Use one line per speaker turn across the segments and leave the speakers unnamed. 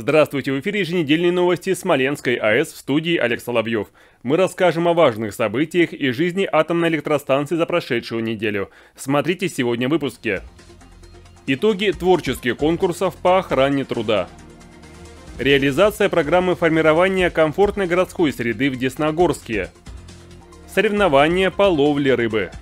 Здравствуйте, в эфире еженедельные новости Смоленской АЭС в студии Олег Соловьев. Мы расскажем о важных событиях и жизни атомной электростанции за прошедшую неделю. Смотрите сегодня в выпуске. Итоги творческих конкурсов по охране труда. Реализация программы формирования комфортной городской среды в Десногорске. Соревнования по ловле рыбы.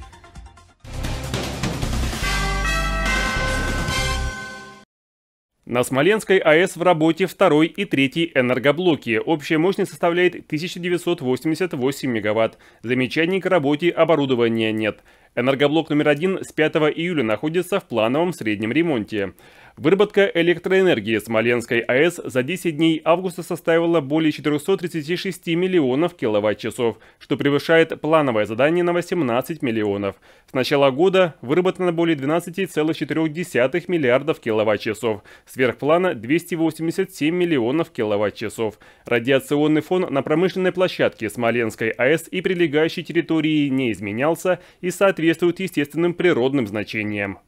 На Смоленской АЭС в работе второй и третий энергоблоки. Общая мощность составляет 1988 мегаватт. Замечаний к работе оборудования нет. Энергоблок номер один с 5 июля находится в плановом среднем ремонте. Выработка электроэнергии Смоленской АЭС за 10 дней августа составила более 436 миллионов киловатт-часов, что превышает плановое задание на 18 миллионов. С начала года выработано более 12,4 миллиардов киловатт-часов, сверх плана 287 миллионов киловатт-часов. Радиационный фон на промышленной площадке Смоленской АЭС и прилегающей территории не изменялся и соответствует естественным природным значениям.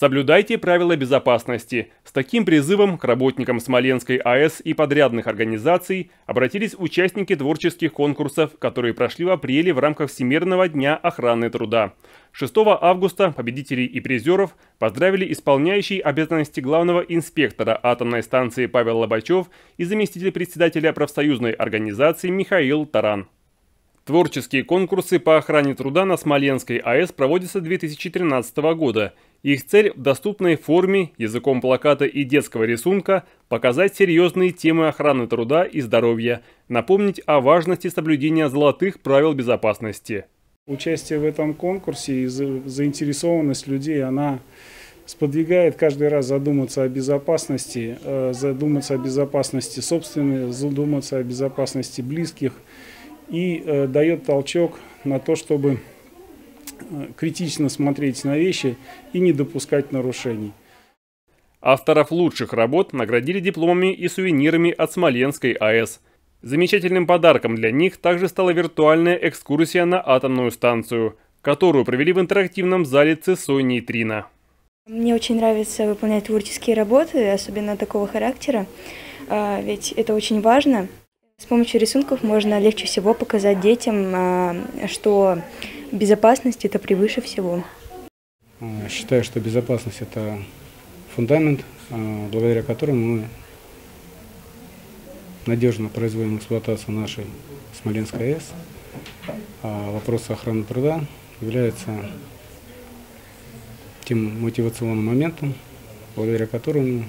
Соблюдайте правила безопасности. С таким призывом к работникам Смоленской АЭС и подрядных организаций обратились участники творческих конкурсов, которые прошли в апреле в рамках Всемирного дня охраны труда. 6 августа победителей и призеров поздравили исполняющий обязанности главного инспектора атомной станции Павел Лобачев и заместитель председателя профсоюзной организации Михаил Таран. Творческие конкурсы по охране труда на Смоленской АЭС проводятся 2013 года. Их цель в доступной форме, языком плаката и детского рисунка показать серьезные темы охраны труда и здоровья, напомнить о важности соблюдения золотых правил безопасности. Участие в этом конкурсе и заинтересованность людей, она сподвигает каждый раз задуматься о безопасности, э, задуматься о безопасности собственной, задуматься о безопасности близких и э, дает толчок на то, чтобы Э, критично смотреть на вещи и не допускать нарушений. Авторов лучших работ наградили дипломами и сувенирами от Смоленской АЭС. Замечательным подарком для них также стала виртуальная экскурсия на атомную станцию, которую провели в интерактивном зале ЦСО «Нейтрино».
Мне очень нравится выполнять творческие работы, особенно такого характера, а, ведь это очень важно. С помощью рисунков можно легче всего показать детям, а, что Безопасность – это превыше всего.
Э, считаю, что безопасность – это фундамент, э, благодаря которому мы надежно производим эксплуатацию нашей Смоленской АЭС. А вопросы охраны труда является тем мотивационным моментом, благодаря которому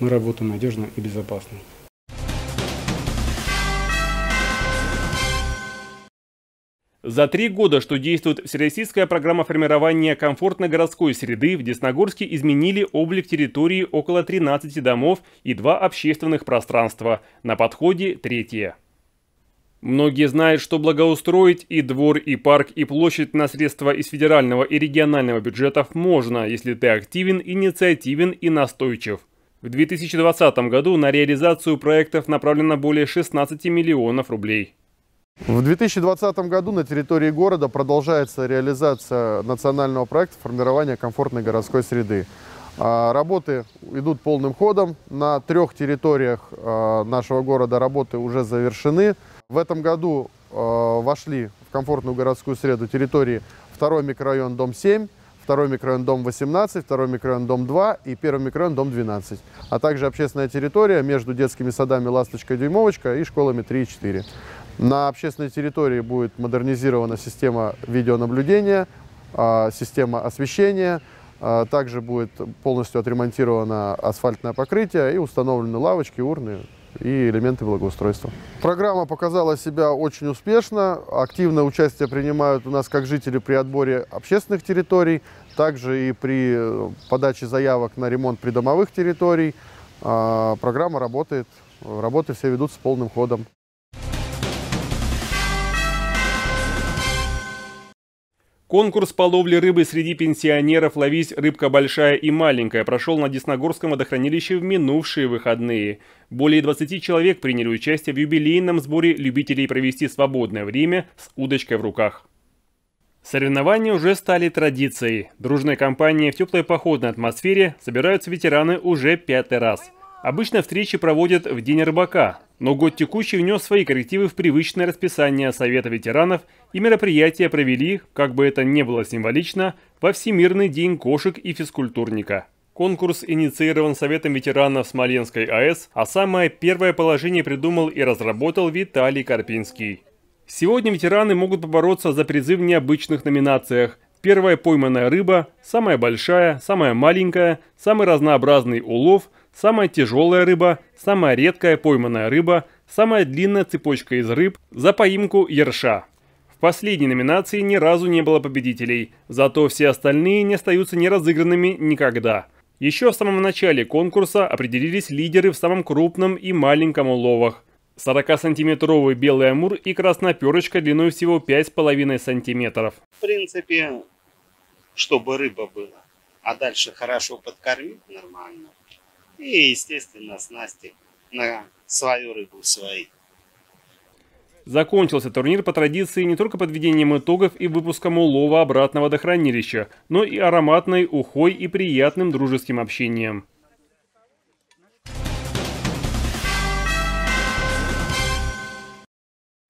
мы работаем надежно и безопасно.
За три года, что действует Всероссийская программа формирования комфортной городской среды, в Десногорске изменили облик территории около 13 домов и два общественных пространства. На подходе третье. Многие знают, что благоустроить и двор, и парк, и площадь на средства из федерального и регионального бюджетов можно, если ты активен, инициативен и настойчив. В 2020 году на реализацию проектов направлено более 16 миллионов рублей.
В 2020 году на территории города продолжается реализация национального проекта формирования комфортной городской среды. А, работы идут полным ходом. На трех территориях а, нашего города работы уже завершены. В этом году а, вошли в комфортную городскую среду территории второй микрорайон Дом 7, второй микрорайон Дом 18, второй микрорайон Дом 2 и первый микрорайон Дом 12, а также общественная территория между детскими садами «Ласточка» и «Дюймовочка» и школами 3 и 4. На общественной территории будет модернизирована система видеонаблюдения, а, система освещения, а, также будет полностью отремонтировано асфальтное покрытие и установлены лавочки, урны и элементы благоустройства. Программа показала себя очень успешно. Активное участие принимают у нас как жители при отборе общественных территорий, также и при э, подаче заявок на ремонт придомовых территорий. А, программа работает, работы все ведутся полным ходом. Конкурс по ловле рыбы
среди пенсионеров «Ловись рыбка большая и маленькая» прошел на Десногорском водохранилище в минувшие выходные. Более 20 человек приняли участие в юбилейном сборе любителей провести свободное время с удочкой в руках. Соревнования уже стали традицией. Дружной компанией в теплой походной атмосфере собираются ветераны уже пятый раз. Обычно встречи проводят в День рыбака, но год текущий внес свои коррективы в привычное расписание Совета ветеранов, и мероприятия провели, как бы это ни было символично, во Всемирный день кошек и физкультурника. Конкурс инициирован Советом ветеранов Смоленской АЭС, а самое первое положение придумал и разработал Виталий Карпинский. Сегодня ветераны могут побороться за призы в необычных номинациях. Первая пойманная рыба, самая большая, самая маленькая, самый разнообразный улов, самая тяжелая рыба, самая редкая пойманная рыба, самая длинная цепочка из рыб за поимку ерша. В последней номинации ни разу не было победителей, зато все остальные не остаются неразыгранными никогда. Еще в самом начале конкурса определились лидеры в самом крупном и маленьком уловах. 40-сантиметровый белый амур и красноперочка длиной всего 5,5 сантиметров. В принципе, чтобы рыба была. А дальше хорошо подкормить нормально. И,
естественно, снасти на свою рыбу свои.
Закончился турнир по традиции не только подведением итогов и выпуском улова обратно водохранилища, но и ароматной ухой и приятным дружеским общением.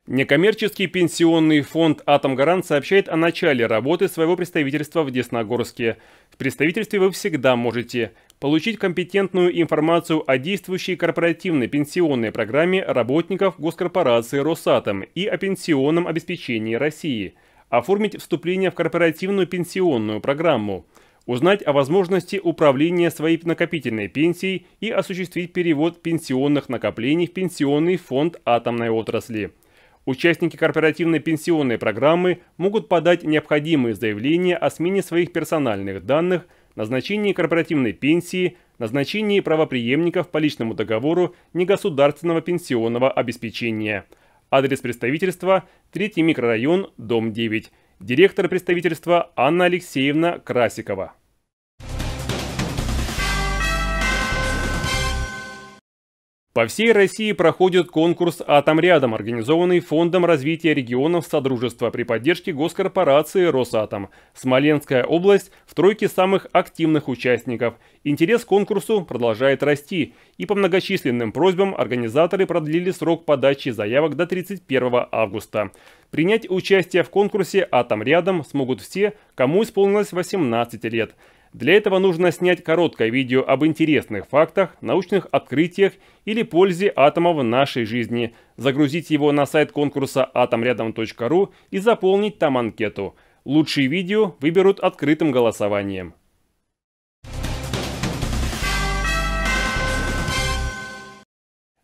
Некоммерческий пенсионный фонд «Атомгарант» сообщает о начале работы своего представительства в Десногорске. В представительстве вы всегда можете получить компетентную информацию о действующей корпоративной пенсионной программе работников госкорпорации «Росатом» и о пенсионном обеспечении России, оформить вступление в корпоративную пенсионную программу, узнать о возможности управления своей накопительной пенсией и осуществить перевод пенсионных накоплений в пенсионный фонд атомной отрасли. Участники корпоративной пенсионной программы могут подать необходимые заявления о смене своих персональных данных, назначении корпоративной пенсии, назначении правоприемников по личному договору негосударственного пенсионного обеспечения. Адрес представительства – Третий микрорайон, дом 9. Директор представительства Анна Алексеевна Красикова. По всей России проходит конкурс «Атом рядом», организованный Фондом развития регионов Содружества при поддержке госкорпорации «Росатом». Смоленская область в тройке самых активных участников. Интерес к конкурсу продолжает расти, и по многочисленным просьбам организаторы продлили срок подачи заявок до 31 августа. Принять участие в конкурсе «Атом рядом» смогут все, кому исполнилось 18 лет. Для этого нужно снять короткое видео об интересных фактах, научных открытиях или пользе атома в нашей жизни, загрузить его на сайт конкурса atomrядом.ru и заполнить там анкету. Лучшие видео выберут открытым голосованием.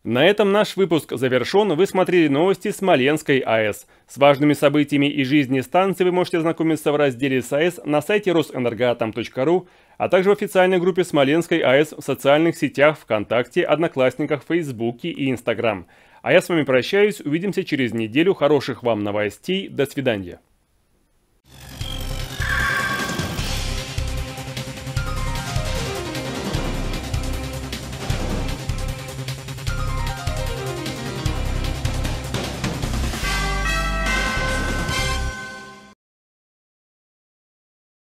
На этом наш выпуск завершен. Вы смотрели новости Смоленской АЭС. С важными событиями и жизни станции вы можете ознакомиться в разделе с АЭС на сайте росэнергоатом.ру, а также в официальной группе Смоленской АЭС в социальных сетях ВКонтакте, Одноклассниках, Фейсбуке и Инстаграм. А я с вами прощаюсь, увидимся через неделю, хороших вам новостей, до свидания.